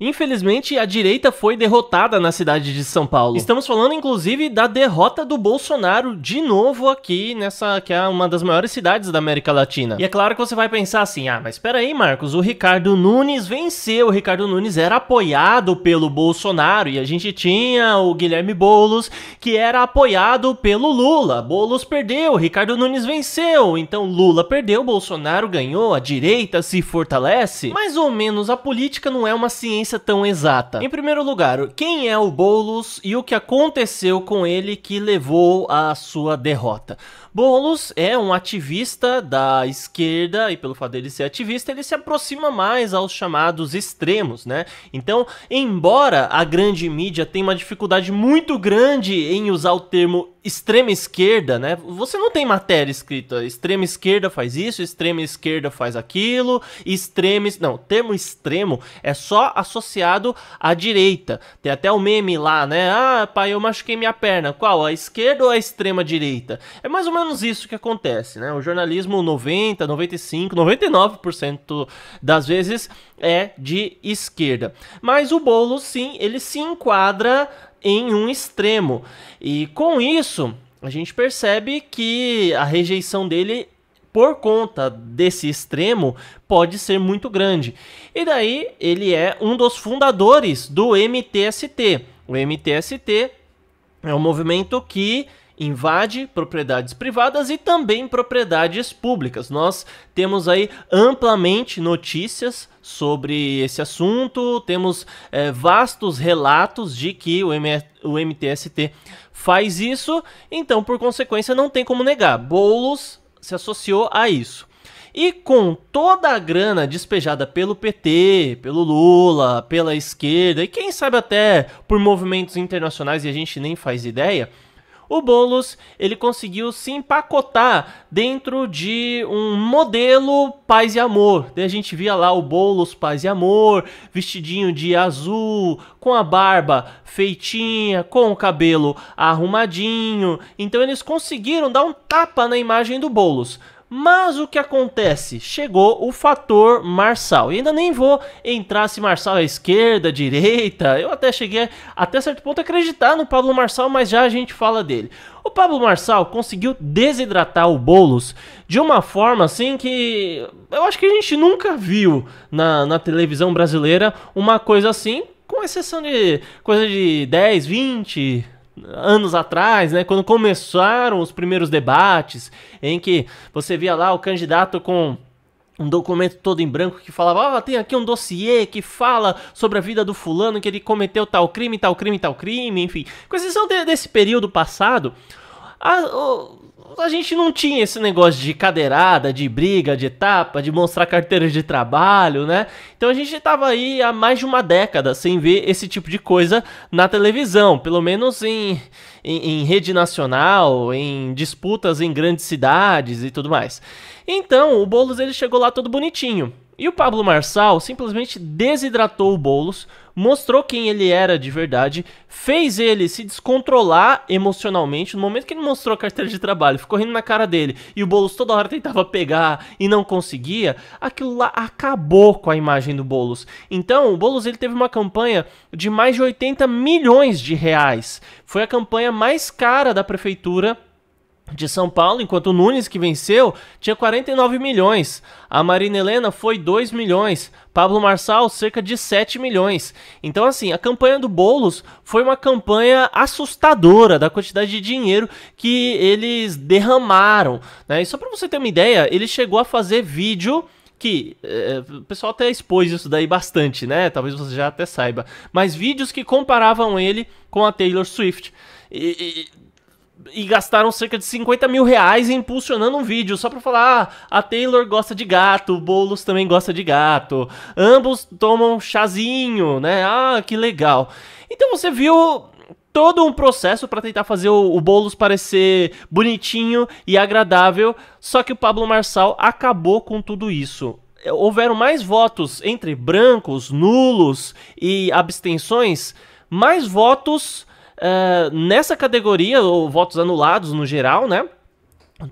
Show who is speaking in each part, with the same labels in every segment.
Speaker 1: Infelizmente, a direita foi derrotada na cidade de São Paulo. Estamos falando, inclusive, da derrota do Bolsonaro de novo aqui nessa que é uma das maiores cidades da América Latina. E é claro que você vai pensar assim: ah, mas espera aí, Marcos, o Ricardo Nunes venceu. O Ricardo Nunes era apoiado pelo Bolsonaro e a gente tinha o Guilherme Bolos que era apoiado pelo Lula. Bolos perdeu, Ricardo Nunes venceu. Então Lula perdeu, Bolsonaro ganhou, a direita se fortalece. Mais ou menos, a política não é uma ciência ciência tão exata. Em primeiro lugar, quem é o Boulos e o que aconteceu com ele que levou à sua derrota? Boulos é um ativista da esquerda e pelo fato dele ser ativista, ele se aproxima mais aos chamados extremos, né? Então, embora a grande mídia tenha uma dificuldade muito grande em usar o termo extrema esquerda, né? Você não tem matéria escrita. Extrema esquerda faz isso, extrema esquerda faz aquilo, extrema. Não, termo extremo é só associado à direita. Tem até o meme lá, né? Ah, pai, eu machuquei minha perna. Qual? A esquerda ou a extrema direita? É mais ou menos isso que acontece, né? O jornalismo 90, 95, 99% das vezes é de esquerda. Mas o bolo, sim, ele se enquadra em um extremo. E com isso, a gente percebe que a rejeição dele por conta desse extremo pode ser muito grande. E daí ele é um dos fundadores do MTST. O MTST é um movimento que invade propriedades privadas e também propriedades públicas. Nós temos aí amplamente notícias sobre esse assunto, temos é, vastos relatos de que o, M o MTST faz isso, então, por consequência, não tem como negar. Boulos se associou a isso. E com toda a grana despejada pelo PT, pelo Lula, pela esquerda e quem sabe até por movimentos internacionais e a gente nem faz ideia, o Bolos ele conseguiu se empacotar dentro de um modelo paz e amor. Daí a gente via lá o Bolos paz e amor, vestidinho de azul, com a barba feitinha, com o cabelo arrumadinho. Então eles conseguiram dar um tapa na imagem do Bolos. Mas o que acontece? Chegou o fator Marçal. E ainda nem vou entrar se Marçal é esquerda, direita. Eu até cheguei até certo ponto a acreditar no Pablo Marçal, mas já a gente fala dele. O Pablo Marçal conseguiu desidratar o Boulos de uma forma assim que eu acho que a gente nunca viu na, na televisão brasileira uma coisa assim, com exceção de coisa de 10, 20, anos atrás, né, quando começaram os primeiros debates, em que você via lá o candidato com um documento todo em branco que falava: ah, tem aqui um dossiê que fala sobre a vida do fulano, que ele cometeu tal crime, tal crime, tal crime, enfim. Coisas são desse período passado. A, a gente não tinha esse negócio de cadeirada, de briga, de etapa, de mostrar carteira de trabalho, né? Então a gente tava aí há mais de uma década sem ver esse tipo de coisa na televisão, pelo menos em, em, em rede nacional, em disputas em grandes cidades e tudo mais. Então o Boulos ele chegou lá todo bonitinho. E o Pablo Marçal simplesmente desidratou o Boulos mostrou quem ele era de verdade, fez ele se descontrolar emocionalmente no momento que ele mostrou a carteira de trabalho, ficou rindo na cara dele e o Boulos toda hora tentava pegar e não conseguia, aquilo lá acabou com a imagem do Boulos. Então, o Boulos ele teve uma campanha de mais de 80 milhões de reais. Foi a campanha mais cara da prefeitura de São Paulo, enquanto o Nunes, que venceu, tinha 49 milhões. A Marina Helena foi 2 milhões. Pablo Marçal, cerca de 7 milhões. Então, assim, a campanha do Boulos foi uma campanha assustadora da quantidade de dinheiro que eles derramaram. Né? E só para você ter uma ideia, ele chegou a fazer vídeo que eh, o pessoal até expôs isso daí bastante, né? Talvez você já até saiba. Mas vídeos que comparavam ele com a Taylor Swift. E, e, e gastaram cerca de 50 mil reais impulsionando um vídeo só pra falar: ah, a Taylor gosta de gato, o Boulos também gosta de gato, ambos tomam chazinho, né? Ah, que legal. Então você viu todo um processo para tentar fazer o, o Boulos parecer bonitinho e agradável, só que o Pablo Marçal acabou com tudo isso é, houveram mais votos entre brancos, nulos e abstenções, mais votos ah, nessa categoria, ou votos anulados no geral, né?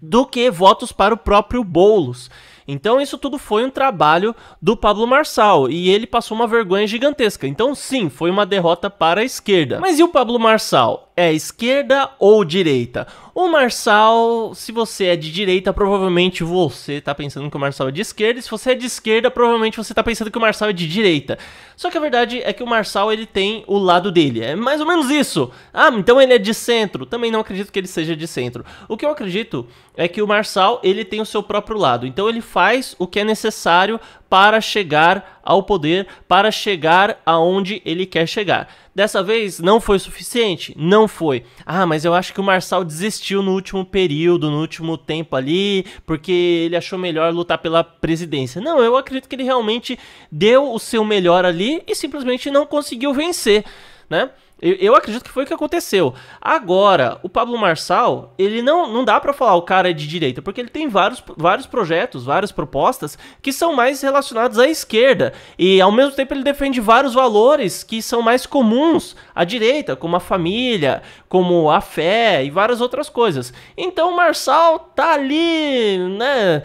Speaker 1: Do que votos para o próprio Boulos. Então isso tudo foi um trabalho do Pablo Marçal e ele passou uma vergonha gigantesca. Então sim, foi uma derrota para a esquerda. Mas e o Pablo Marçal? é esquerda ou direita? O Marçal, se você é de direita, provavelmente você está pensando que o Marçal é de esquerda, e se você é de esquerda, provavelmente você está pensando que o Marçal é de direita. Só que a verdade é que o Marçal ele tem o lado dele, é mais ou menos isso. Ah, então ele é de centro. Também não acredito que ele seja de centro. O que eu acredito é que o Marçal ele tem o seu próprio lado. Então ele faz o que é necessário para chegar ao poder para chegar aonde ele quer chegar. Dessa vez não foi suficiente? Não foi. Ah, mas eu acho que o Marçal desistiu no último período, no último tempo ali, porque ele achou melhor lutar pela presidência. Não, eu acredito que ele realmente deu o seu melhor ali e simplesmente não conseguiu vencer, né? Eu, eu, acredito que foi o que aconteceu. Agora, o Pablo Marçal, ele não, não dá para falar o cara é de direita, porque ele tem vários, vários projetos, várias propostas que são mais relacionados à esquerda. E ao mesmo tempo ele defende vários valores que são mais comuns à direita, como a família, como a fé e várias outras coisas. Então o Marçal tá ali, né?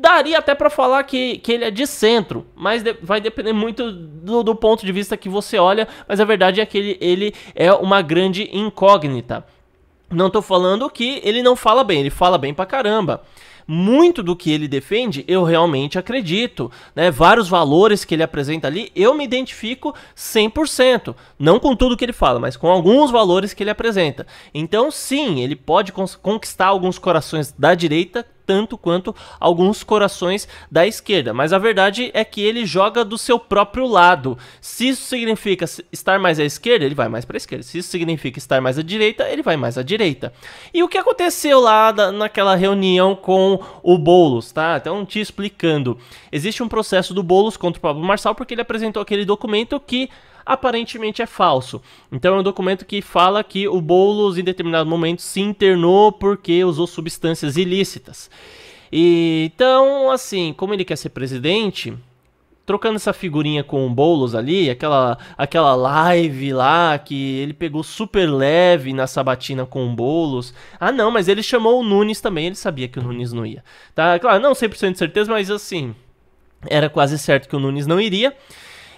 Speaker 1: Daria até para falar que, que ele é de centro, mas de, vai depender muito do, do ponto de vista que você olha, mas a verdade é que ele, ele é uma grande incógnita. Não estou falando que ele não fala bem, ele fala bem pra caramba muito do que ele defende eu realmente acredito, né? Vários valores que ele apresenta ali, eu me identifico 100%, não com tudo que ele fala, mas com alguns valores que ele apresenta. Então, sim, ele pode conquistar alguns corações da direita tanto quanto alguns corações da esquerda. Mas a verdade é que ele joga do seu próprio lado. Se isso significa estar mais à esquerda, ele vai mais para a esquerda. Se isso significa estar mais à direita, ele vai mais à direita. E o que aconteceu lá naquela reunião com o Boulos, tá? Então, te explicando. Existe um processo do Boulos contra o Pablo Marçal porque ele apresentou aquele documento que aparentemente é falso. Então é um documento que fala que o Boulos, em determinado momento, se internou porque usou substâncias ilícitas. E, então, assim, como ele quer ser presidente, trocando essa figurinha com o Boulos ali, aquela, aquela live lá que ele pegou super leve na sabatina com o Boulos. Ah, não, mas ele chamou o Nunes também, ele sabia que o Nunes não ia. Tá, claro, não 100% de certeza, mas assim, era quase certo que o Nunes não iria.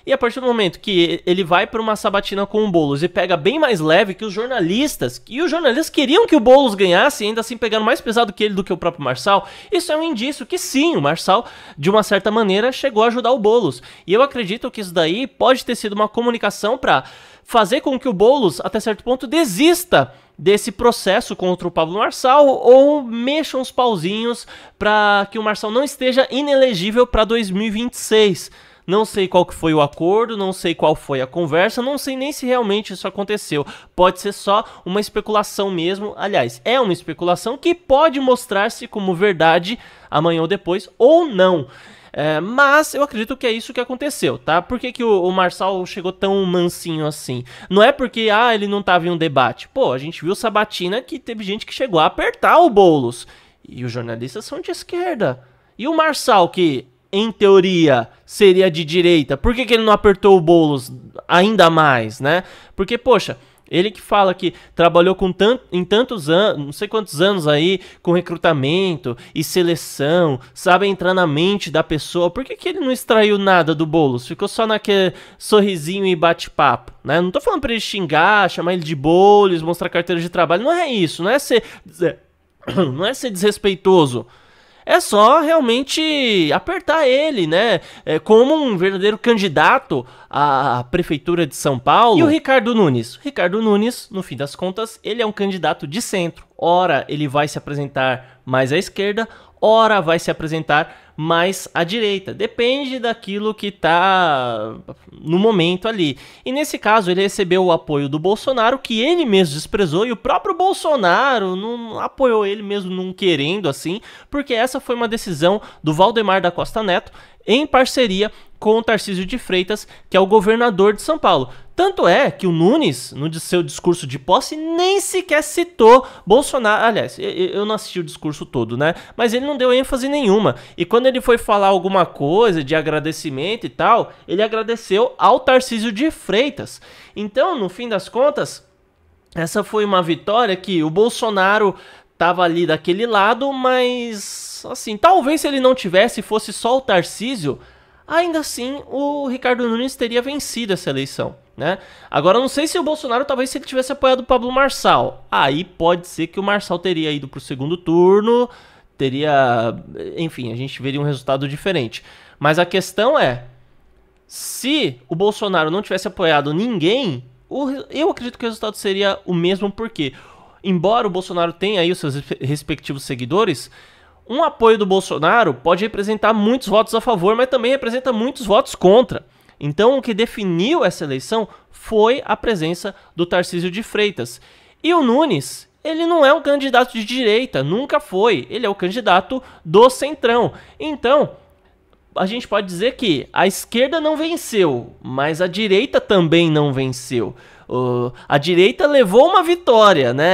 Speaker 1: E a partir do momento que ele vai para uma sabatina com o Boulos e pega bem mais leve que os jornalistas, e os jornalistas queriam que o Boulos ganhasse, ainda assim pegando mais pesado que ele do que o próprio Marçal, isso é um indício que sim, o Marçal, de uma certa maneira, chegou a ajudar o Boulos. E eu acredito que isso daí pode ter sido uma comunicação para fazer com que o Boulos, até certo ponto, desista desse processo contra o Pablo Marçal ou mexa uns pauzinhos para que o Marçal não esteja inelegível para 2026. Não sei qual que foi o acordo, não sei qual foi a conversa, não sei nem se realmente isso aconteceu. Pode ser só uma especulação mesmo. Aliás, é uma especulação que pode mostrar-se como verdade amanhã ou depois ou não. É, mas eu acredito que é isso que aconteceu, tá? Por que, que o, o, Marçal chegou tão mansinho assim? Não é porque, ah, ele não tava em um debate. Pô, a gente viu Sabatina que teve gente que chegou a apertar o Boulos. E os jornalistas são de esquerda. E o Marçal, que em teoria, seria de direita, por que, que ele não apertou o Boulos ainda mais, né? Porque, poxa, ele que fala que trabalhou com tanto, em tantos anos, não sei quantos anos aí, com recrutamento e seleção, sabe entrar na mente da pessoa. Por que, que ele não extraiu nada do Boulos? Ficou só naquele sorrisinho e bate-papo, né? Não tô falando pra ele xingar, chamar ele de Boulos, mostrar carteira de trabalho. Não é isso, não é ser. Não é ser desrespeitoso é só realmente apertar ele, né? É, como um verdadeiro candidato à prefeitura de São Paulo. E o Ricardo Nunes? O Ricardo Nunes, no fim das contas, ele é um candidato de centro. Ora, ele vai se apresentar mais à esquerda, ora vai se apresentar mais à direita. Depende daquilo que está no momento ali. E nesse caso, ele recebeu o apoio do Bolsonaro, que ele mesmo desprezou, e o próprio Bolsonaro não apoiou ele mesmo, não querendo assim, porque essa foi uma decisão do Valdemar da Costa Neto em parceria com o Tarcísio de Freitas, que é o governador de São Paulo. Tanto é que o Nunes, no seu discurso de posse, nem sequer citou Bolsonaro. Aliás, eu não assisti o discurso todo, né? Mas ele não deu ênfase nenhuma. E quando ele foi falar alguma coisa de agradecimento e tal, ele agradeceu ao Tarcísio de Freitas. Então, no fim das contas, essa foi uma vitória que o Bolsonaro tava ali daquele lado, mas assim, talvez se ele não tivesse fosse só o Tarcísio, ainda assim o Ricardo Nunes teria vencido essa eleição, né? Agora não sei se o Bolsonaro talvez se ele tivesse apoiado o Pablo Marçal, aí pode ser que o Marçal teria ido pro segundo turno, teria. Enfim, a gente veria um resultado diferente. Mas a questão é: se o Bolsonaro não tivesse apoiado ninguém, eu acredito que o resultado seria o mesmo, porque, embora o Bolsonaro tenha aí os seus respectivos seguidores, um apoio do Bolsonaro pode representar muitos votos a favor, mas também representa muitos votos contra. Então, o que definiu essa eleição foi a presença do Tarcísio de Freitas. E o Nunes, ele não é um candidato de direita, nunca foi. Ele é o candidato do centrão. Então, a gente pode dizer que a esquerda não venceu, mas a direita também não venceu. O, a direita levou uma vitória, né?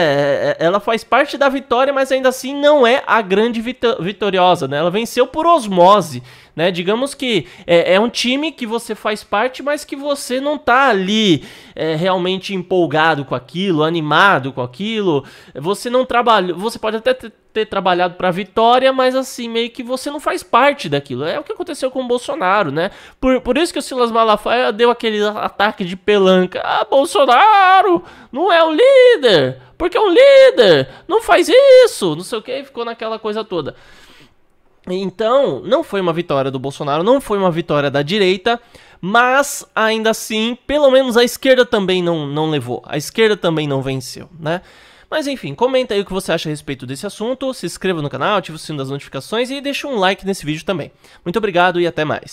Speaker 1: É, é, ela faz parte da vitória, mas ainda assim não é a grande vitoriosa, né? Ela venceu por osmose, né? Digamos que é, é, um time que você faz parte, mas que você não tá ali é, realmente empolgado com aquilo, animado com aquilo. Você não trabalhou, você pode até ter ter trabalhado para a vitória, mas assim, meio que você não faz parte daquilo. É o que aconteceu com o Bolsonaro, né? Por, por isso que o Silas Malafaia deu aquele ataque de pelanca. Ah, Bolsonaro não é um líder, porque é um líder, não faz isso, não sei o que, e ficou naquela coisa toda. Então, não foi uma vitória do Bolsonaro, não foi uma vitória da direita, mas ainda assim, pelo menos a esquerda também não, não levou, a esquerda também não venceu, né? Mas enfim, comenta aí o que você acha a respeito desse assunto, se inscreva no canal, ative o sino das notificações e deixe um like nesse vídeo também. Muito obrigado e até mais.